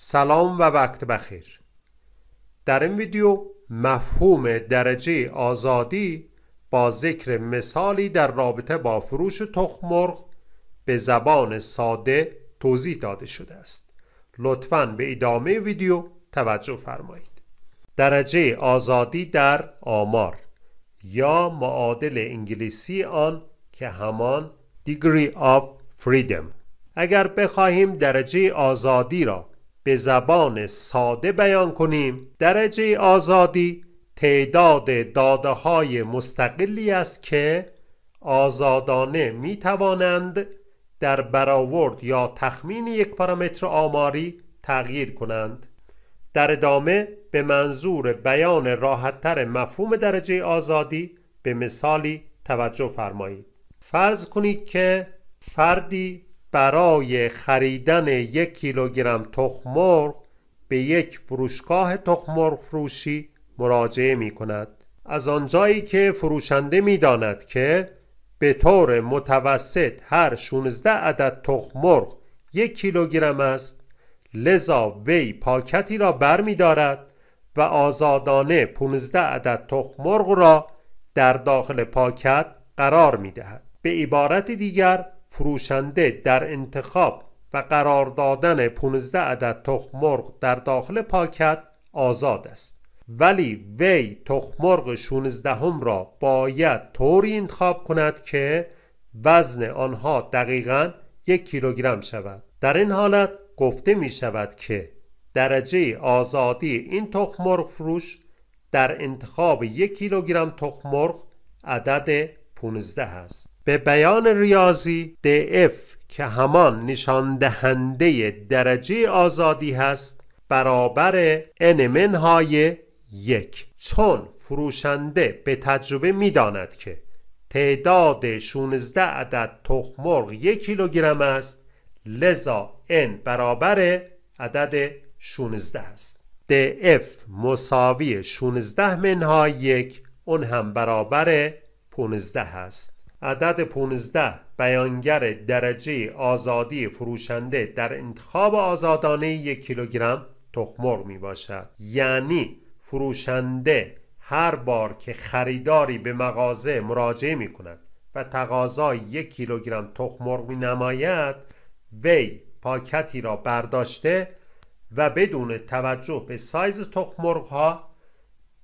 سلام و وقت بخیر در این ویدیو مفهوم درجه آزادی با ذکر مثالی در رابطه با فروش تخمرغ به زبان ساده توضیح داده شده است لطفاً به ادامه ویدیو توجه فرمایید درجه آزادی در آمار یا معادل انگلیسی آن که همان degree of freedom اگر بخواهیم درجه آزادی را به زبان ساده بیان کنیم درجه آزادی تعداد داده های مستقلی است که آزادانه می توانند در برآورد یا تخمین یک پارامتر آماری تغییر کنند در ادامه به منظور بیان راحتتر مفهوم درجه آزادی به مثالی توجه فرمایید فرض کنید که فردی برای خریدن یک کیلوگرم مرغ به یک فروشگاه مرغ فروشی مراجعه می کند از آنجایی که فروشنده می داند که به طور متوسط هر 16 عدد مرغ یک کیلوگرم است لذا وی پاکتی را بر می دارد و آزادانه 15 عدد مرغ را در داخل پاکت قرار می دهد. به عبارت دیگر فروشنده در انتخاب و قرار دادن 15 عدد تخم مرغ در داخل پاکت آزاد است ولی وی تخم مرغ 16 هم را باید طوری انتخاب کند که وزن آنها دقیقا یک کیلوگرم شود در این حالت گفته می شود که درجه آزادی این تخم مرغ فروش در انتخاب یک کیلوگرم تخم مرغ عدد 15 است به بیان ریاضی DF که همان نشان دهنده درجه آزادی هست برابر n منهای یک چون فروشنده به تجربه میداند که تعداد 16 عدد تخمرغ یک کیلوگرم است لذا n برابر عدد 16 است df مساوی 16 منهای یک اون هم برابر 15 است عدد 15 بیانگر درجه آزادی فروشنده در انتخاب آزادانه یک کیلوگرم تخمر می باشد یعنی فروشنده هر بار که خریداری به مغازه مراجعه می کند و تقاضای یک کیلوگرم تخمر می نماید وی پاکتی را برداشته و بدون توجه به سایز تخمرغ ها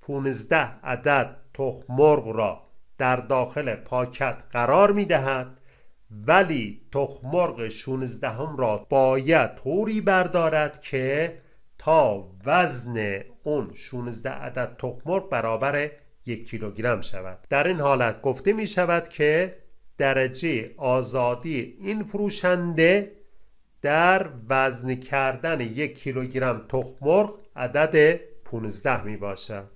15 عدد تخمرغ را در داخل پاکت قرار می دهد ولی تخمرغ 16 هم را باید طوری بردارد که تا وزن اون 16 عدد تخمرغ برابر یک کیلوگرم شود در این حالت گفته می شود که درجه آزادی این فروشنده در وزن کردن یک کیلوگرم تخمرغ عدد 15 می باشد